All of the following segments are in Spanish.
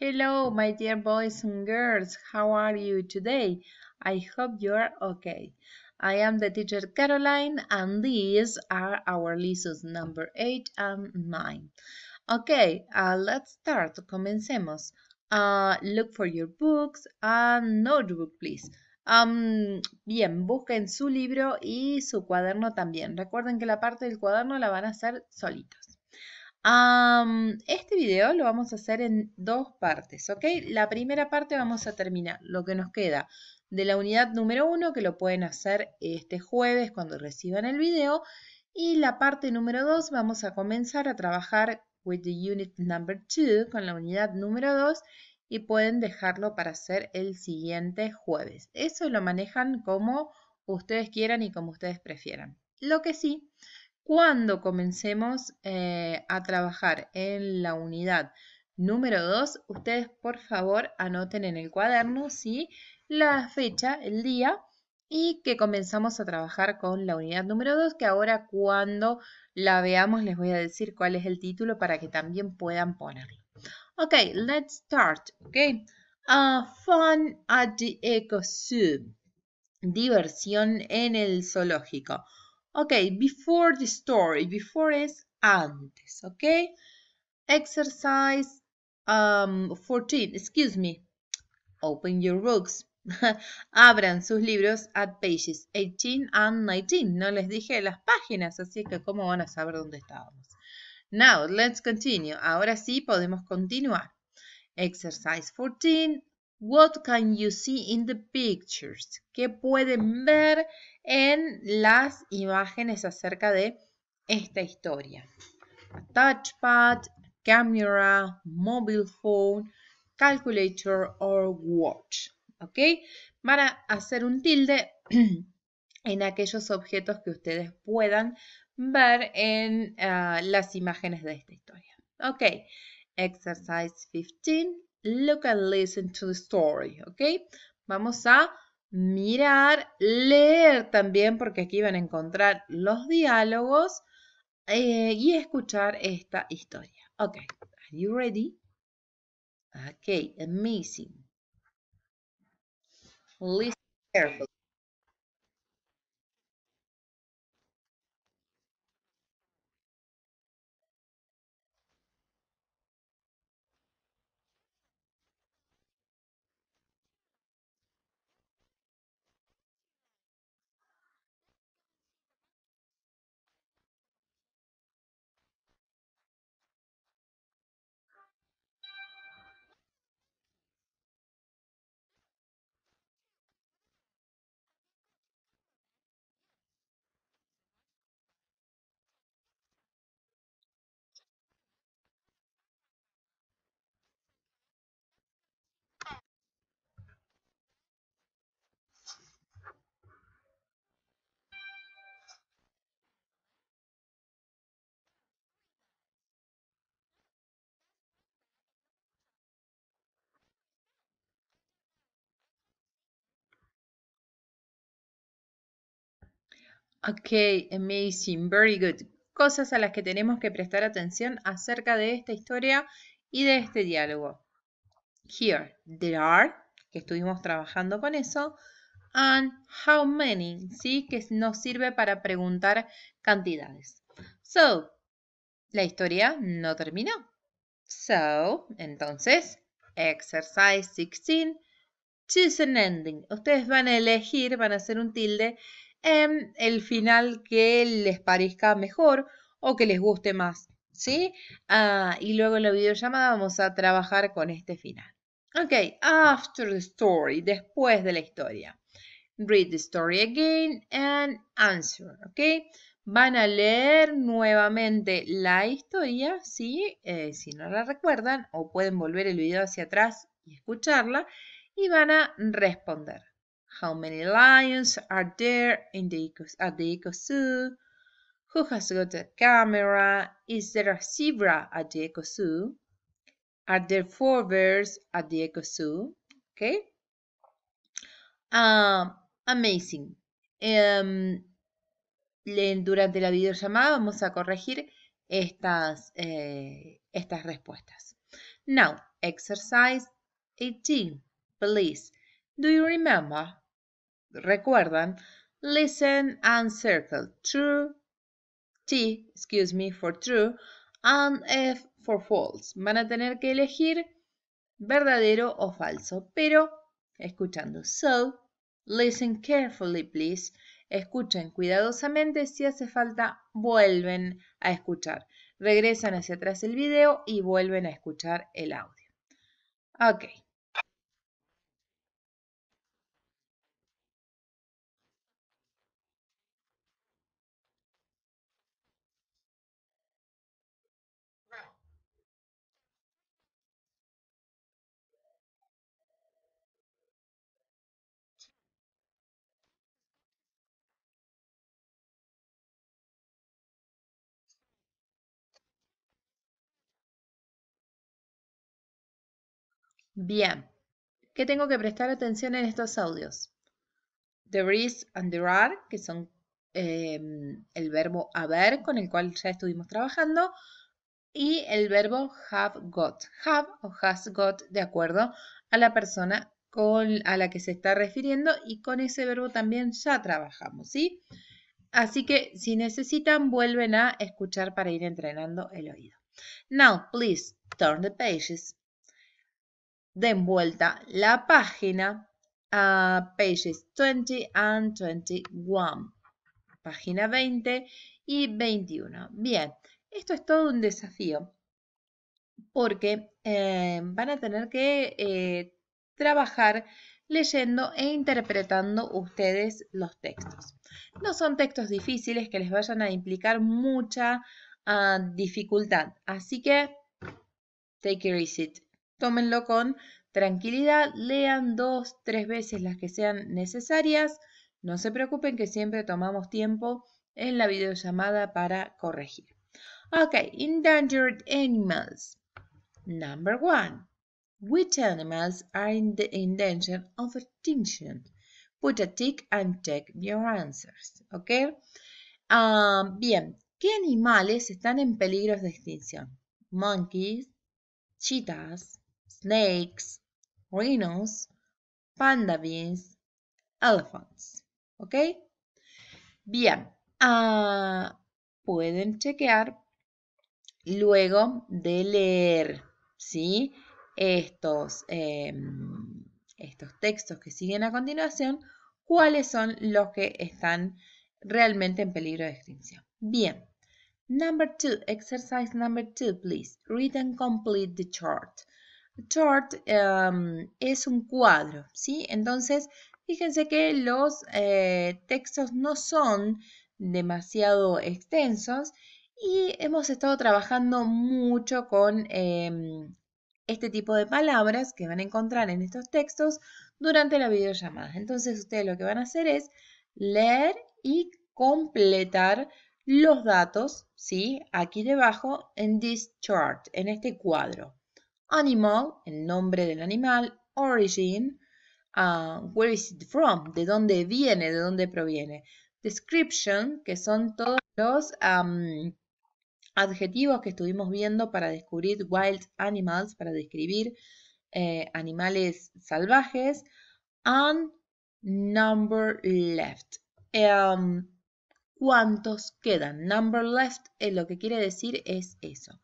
Hello, my dear boys and girls. How are you today? I hope you are okay. I am the teacher Caroline, and these are our lessons number 8 and 9. Okay, uh, let's start. Comencemos. Uh, look for your books and notebook, please. Um, bien, busquen su libro y su cuaderno también. Recuerden que la parte del cuaderno la van a hacer solitos. este video lo vamos a hacer en dos partes, ¿ok? La primera parte vamos a terminar lo que nos queda de la unidad número 1, que lo pueden hacer este jueves cuando reciban el video. Y la parte número 2 vamos a comenzar a trabajar with the unit number con la unidad número 2, y pueden dejarlo para hacer el siguiente jueves. Eso lo manejan como ustedes quieran y como ustedes prefieran. Lo que sí cuando comencemos eh, a trabajar en la unidad número 2, ustedes por favor anoten en el cuaderno ¿sí? la fecha, el día y que comenzamos a trabajar con la unidad número 2, que ahora cuando la veamos les voy a decir cuál es el título para que también puedan ponerlo. Ok, let's start. Okay, a fun at the eco zoo. Diversión en el zoológico. Ok, before the story. Before es antes, ok. Exercise 14, um, excuse me. Open your books. Abran sus libros at pages 18 and 19. No les dije las páginas, así que cómo van a saber dónde estábamos. Now, let's continue. Ahora sí podemos continuar. Exercise 14. What can you see in the pictures? ¿Qué pueden ver en las imágenes acerca de esta historia? touchpad, camera, mobile phone, calculator or watch. ¿Ok? Van a hacer un tilde en aquellos objetos que ustedes puedan ver en ah, las imágenes de esta historia. Ok, exercise 15 look and listen to the story, ¿ok? Vamos a mirar, leer también, porque aquí van a encontrar los diálogos eh, y escuchar esta historia. Ok, are you ready? Ok, amazing. Listen carefully. Ok, amazing, very good. Cosas a las que tenemos que prestar atención acerca de esta historia y de este diálogo. Here, there are, que estuvimos trabajando con eso, and how many, ¿sí? Que nos sirve para preguntar cantidades. So, la historia no terminó. So, entonces, exercise 16, choose an ending. Ustedes van a elegir, van a hacer un tilde en el final que les parezca mejor o que les guste más, ¿sí? Ah, y luego en la videollamada vamos a trabajar con este final. Ok, after the story, después de la historia. Read the story again and answer, ¿ok? Van a leer nuevamente la historia, ¿sí? Eh, si no la recuerdan, o pueden volver el video hacia atrás y escucharla, y van a responder. How many lions are there in the at the eco zoo? Who has got a camera? Is there a zebra at the eco zoo? Are there four bears at the eco zoo? Okay. Um, amazing. Um, durante la videollamada vamos a corregir estas, eh, estas respuestas. Now, exercise 18. Please, do you remember recuerdan, listen and circle true, T, excuse me, for true, and F for false. Van a tener que elegir verdadero o falso, pero escuchando. So, listen carefully, please. Escuchen cuidadosamente, si hace falta, vuelven a escuchar. Regresan hacia atrás el video y vuelven a escuchar el audio. Ok. Bien, ¿qué tengo que prestar atención en estos audios? There is and there are, que son em, el verbo haber, con el cual ya estuvimos trabajando, y el verbo have got, have o has got, de acuerdo a la persona a la que se está refiriendo y con ese verbo también ya trabajamos, ¿sí? Así que si necesitan, vuelven a escuchar para ir entrenando el oído. Now, please turn the pages den vuelta la página a pages 20 and 21, página 20 y 21. Bien, esto es todo un desafío porque eh, van a tener que eh, trabajar leyendo e interpretando ustedes los textos. No son textos difíciles que les vayan a implicar mucha ah, dificultad, así que take it Tómenlo con tranquilidad, lean dos, tres veces las que sean necesarias. No se preocupen que siempre tomamos tiempo en la videollamada para corregir. Ok, endangered animals. Number one. Which animals are in, the, danger of extinction? Put a tick and check your answers. ¿Ok? Um, bien, ¿qué animales están en peligro de extinción? Monkeys, cheetahs, snakes, rhinos, panda beans, elephants. ¿Ok? Bien. Ah, pueden chequear luego de leer, ¿sí? Estos, em, estos textos que siguen a continuación, cuáles son los que están realmente en peligro de extinción. Bien. Number two, exercise number two, please. Read and complete the chart chart em, es un cuadro, ¿sí? Entonces, fíjense que los eh, textos no son demasiado extensos y hemos estado trabajando mucho con em, este tipo de palabras que van a encontrar en estos textos durante la videollamada. Entonces, ustedes lo que van a hacer es leer y completar los datos, ¿sí? Aquí debajo en this chart, en este cuadro. Animal, el nombre del animal. Origin, uh, where is it from, de dónde viene, de dónde proviene. Description, que son todos los um, adjetivos que estuvimos viendo para descubrir wild animals, para describir eh, animales salvajes. And number left. Um, ¿Cuántos quedan? Number left lo que quiere decir es eso.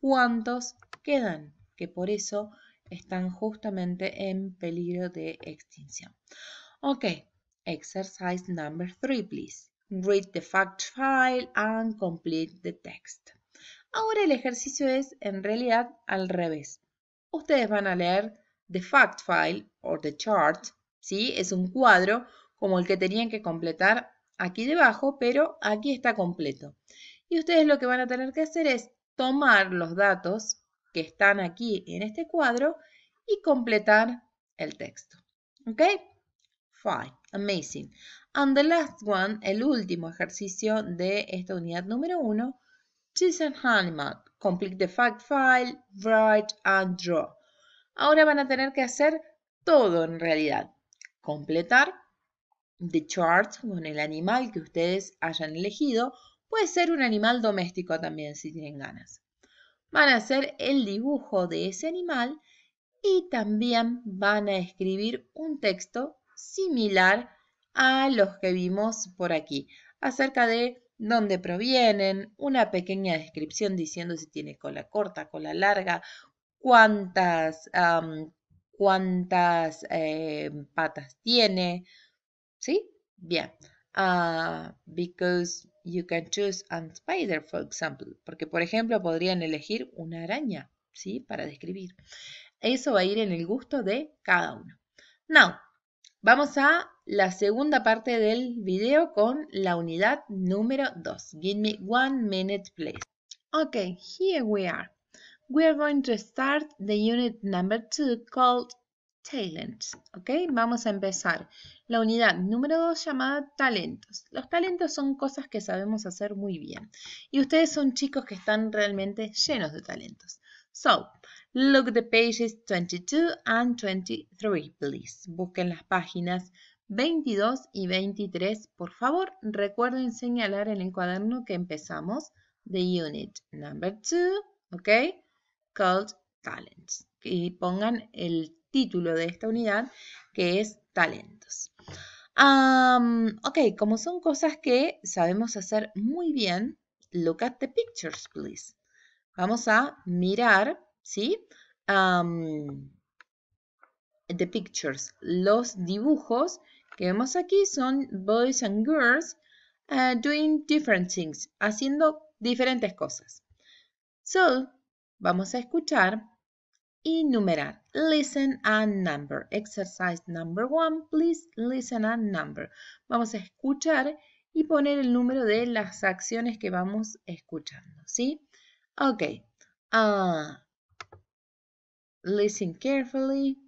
¿Cuántos quedan? que por eso están justamente en peligro de extinción. Ok, exercise number three, please. Read the fact file and complete the text. Ahora el ejercicio es en realidad al revés. Ustedes van a leer the fact file or the chart, ¿sí? Es un cuadro como el que tenían que completar aquí debajo, pero aquí está completo. Y ustedes lo que van a tener que hacer es tomar los datos que están aquí en este cuadro y completar el texto. ¿Ok? Fine, amazing. And the last one, el último ejercicio de esta unidad número uno, choose and Animal. Complete the fact file, write and draw. Ahora van a tener que hacer todo en realidad. Completar the chart con el animal que ustedes hayan elegido. Puede ser un animal doméstico también si tienen ganas van a hacer el dibujo de ese animal y también van a escribir un texto similar a los que vimos por aquí, acerca de dónde provienen, una pequeña descripción diciendo si tiene cola corta, cola larga, cuántas, cuántas eh, patas tiene, ¿sí? Bien, ah, because You can choose a spider, for example. Porque, por ejemplo, podrían elegir una araña, ¿sí? Para describir. Eso va a ir en el gusto de cada uno. Now, vamos a la segunda parte del video con la unidad número 2. Give me one minute, please. Ok, here we are. We are going to start the unit number 2 called talents. Ok, vamos a empezar la unidad número 2 llamada talentos. Los talentos son cosas que sabemos hacer muy bien y ustedes son chicos que están realmente llenos de talentos. So, look the pages 22 and 23, please. Busquen las páginas 22 y 23. Por favor, recuerden señalar en el cuaderno que empezamos the unit number 2, ¿ok? Called talents. Y pongan el título de esta unidad, que es talentos. ok, como son cosas que sabemos hacer muy bien, look at the pictures, please. Vamos a mirar, ¿sí? the pictures, los dibujos que vemos aquí son boys and girls uh, doing different things, haciendo diferentes cosas. So, vamos a escuchar y numerar. Listen and number. Exercise number one. Please listen and number. Vamos a escuchar y poner el número de las acciones que vamos escuchando, ¿sí? Ok. Ah. listen carefully.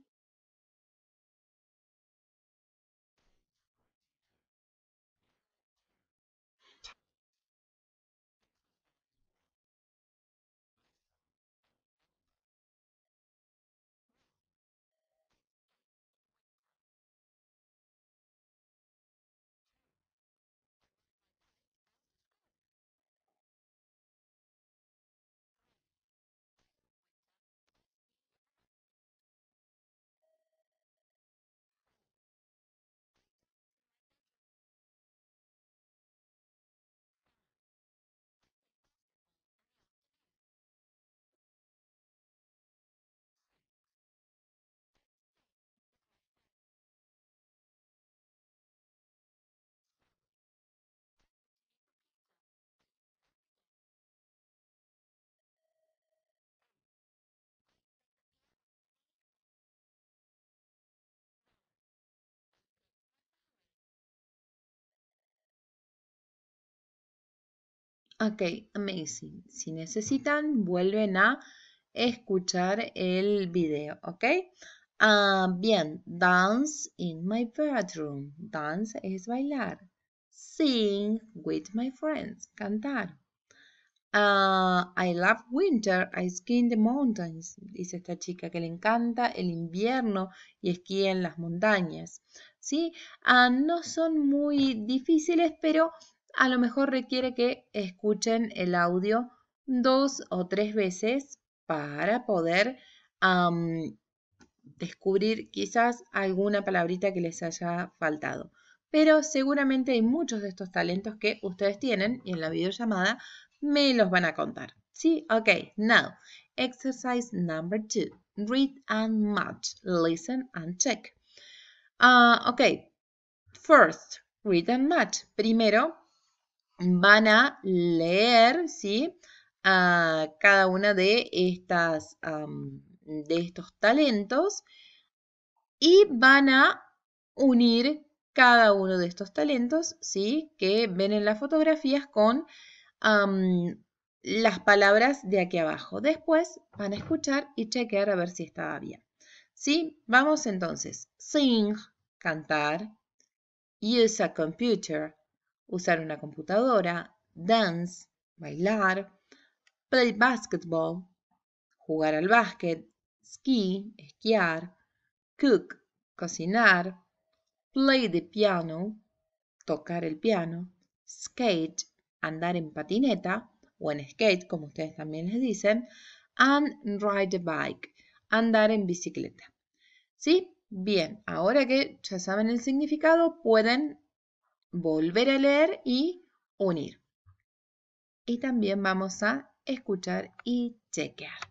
Ok, amazing. Si necesitan, vuelven a escuchar el video, ¿ok? Ah, bien, dance in my bedroom. Dance es bailar. Sing with my friends, cantar. Ah, I love winter, I ski in the mountains, dice esta chica que le encanta el invierno y esquía en las montañas. ¿sí? Ah, no son muy difíciles, pero a lo mejor requiere que escuchen el audio dos o tres veces para poder descubrir quizás alguna palabrita que les haya faltado. Pero seguramente hay muchos de estos talentos que ustedes tienen y en la videollamada me los van a contar. ¿Sí? Ok, now, exercise number two. Read and match. Listen and check. Ah, ok, first, read and match. Primero, van a leer, ¿sí? A cada una de estas, de estos talentos y van a unir cada uno de estos talentos, ¿sí? Que ven en las fotografías con las palabras de aquí abajo. Después van a escuchar y chequear a ver si estaba bien. ¿Sí? Vamos entonces. Sing, cantar. Use a computer, usar una computadora, dance, bailar, play basketball, jugar al básquet, ski, esquiar, cook, cocinar, play the piano, tocar el piano, skate, andar en patineta o en skate, como ustedes también les dicen, and ride a bike, andar en bicicleta. ¿Sí? Bien, ahora que ya saben el significado, pueden volver a leer y unir. Y también vamos a escuchar y chequear.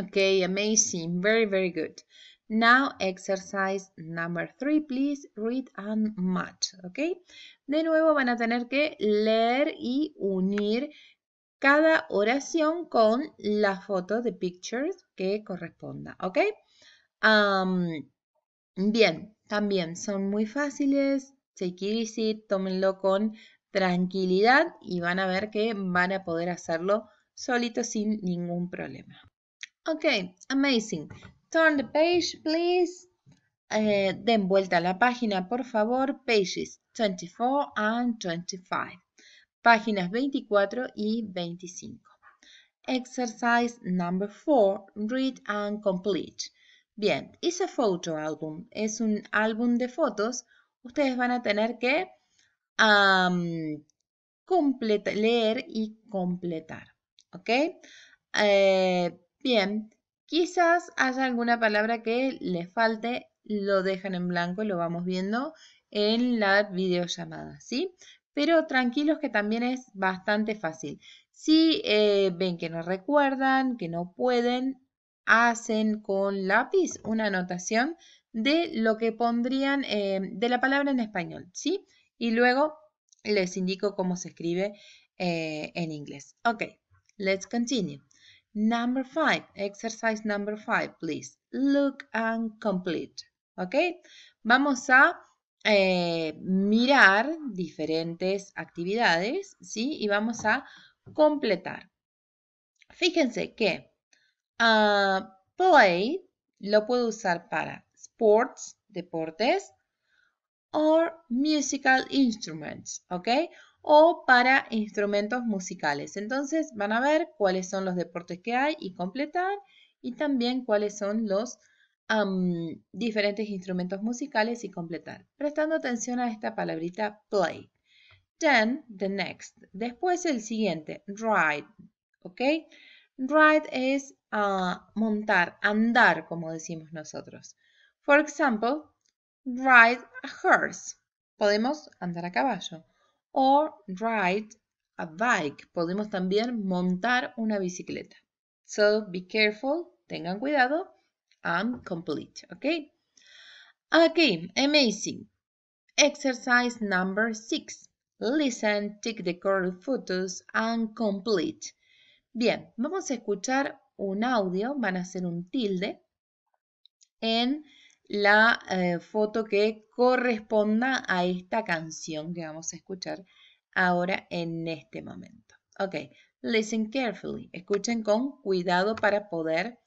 Okay, amazing. Very, very good. Now, exercise number three, please read and match, ¿ok? De nuevo van a tener que leer y unir cada oración con la foto de pictures que corresponda, ¿ok? bien, también son muy fáciles, take it easy, tómenlo con tranquilidad y van a ver que van a poder hacerlo solito sin ningún problema. Ok, amazing. Turn the page, please. Eh, den vuelta a la página, por favor. Pages 24 and 25. Páginas 24 y 25. Exercise number 4. Read and complete. Bien, it's a photo album. Es un álbum de fotos. Ustedes van a tener que leer y completar. ¿Ok? Eh, Bien, quizás haya alguna palabra que le falte, lo dejan en blanco y lo vamos viendo en la videollamada, ¿sí? Pero tranquilos que también es bastante fácil. Si eh, ven que no recuerdan, que no pueden, hacen con lápiz una anotación de lo que pondrían, eh, de la palabra en español, ¿sí? Y luego les indico cómo se escribe eh, en inglés. Ok, let's continue. Number five, exercise number five, please. Look and complete. ¿Ok? Vamos a eh, mirar diferentes actividades, ¿sí? Y vamos a completar. Fíjense que ah, play lo puedo usar para sports, deportes, or musical instruments, ¿ok? o para instrumentos musicales. Entonces van a ver cuáles son los deportes que hay y completar y también cuáles son los diferentes instrumentos musicales y completar. Prestando atención a esta palabrita play. Then, the next. Después el siguiente, ride. ¿Ok? Ride es ah, montar, andar, como decimos nosotros. For example, ride a horse. Podemos andar a caballo. Or ride a bike. Podemos también montar una bicicleta. So be careful, tengan cuidado. And complete, ¿Ok? Ok. amazing. Exercise number six. Listen, take the correct photos and complete. Bien, vamos a escuchar un audio, van a hacer un tilde en la eh, foto que corresponda a esta canción que vamos a escuchar ahora en este momento. Ok, listen carefully. Escuchen con cuidado para poder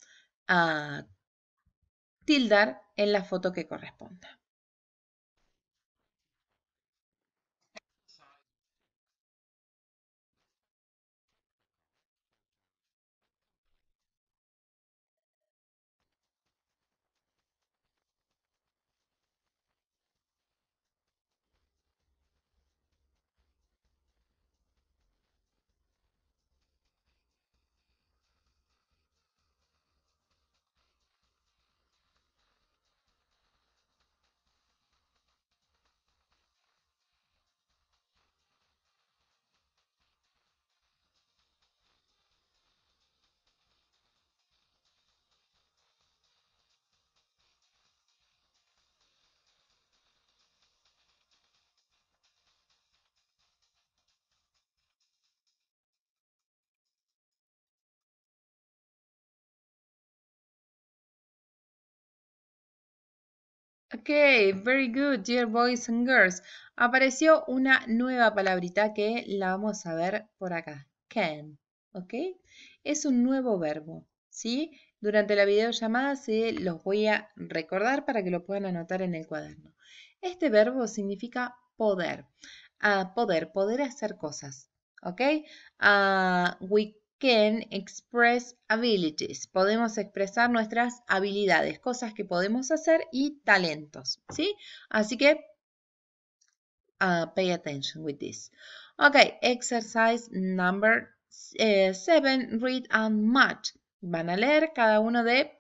ah, tildar en la foto que corresponda. Ok, very good, dear boys and girls. Apareció una nueva palabrita que la vamos a ver por acá. Can, ¿ok? Es un nuevo verbo, ¿sí? Durante la videollamada se los voy a recordar para que lo puedan anotar en el cuaderno. Este verbo significa poder. Ah, poder, poder hacer cosas, ¿ok? Ah, we can express abilities. Podemos expresar nuestras habilidades, cosas que podemos hacer y talentos, ¿sí? Así que ah, pay attention with this. Ok, exercise number eh, seven. read and match. Van a leer cada una de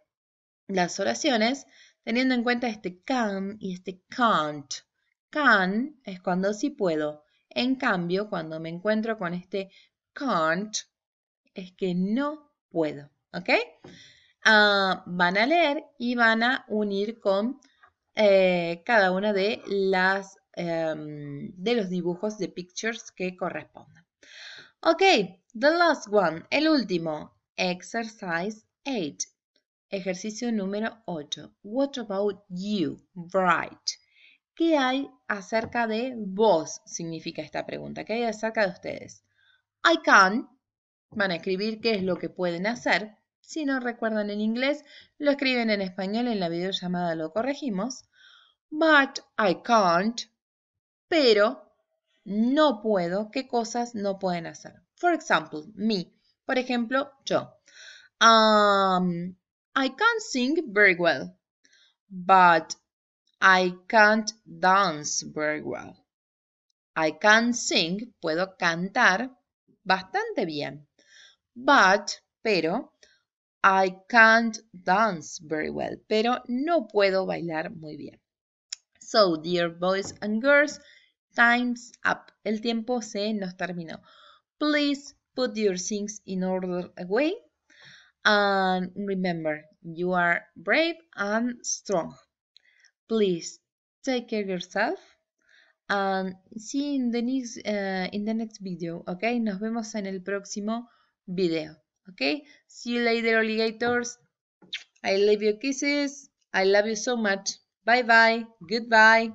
las oraciones teniendo en cuenta este can y este can't. Can es cuando sí puedo. En cambio, cuando me encuentro con este can't, es que no puedo, ¿ok? Ah, van a leer y van a unir con eh, cada una de las em, de los dibujos de pictures que correspondan. Ok, the last one, el último, exercise 8. Ejercicio número 8. What about you? Right. ¿Qué hay acerca de vos? Significa esta pregunta. ¿Qué hay acerca de ustedes? I can't. Van a escribir qué es lo que pueden hacer. Si no recuerdan en inglés, lo escriben en español en la videollamada, lo corregimos. But I can't. Pero no puedo. ¿Qué cosas no pueden hacer? For example, me. Por ejemplo, yo. Um, I can't sing very well. But I can't dance very well. I can't sing, puedo cantar bastante bien, but, pero, I can't dance very well, pero no puedo bailar muy bien. So, dear boys and girls, time's up. El tiempo se nos terminó. Please put your things in order away. And remember, you are brave and strong. Please take care of yourself. And see in the next, uh, in the next video, okay? Nos vemos en el próximo video. Okay? See you later, alligators. I love you kisses. I love you so much. Bye bye. Goodbye.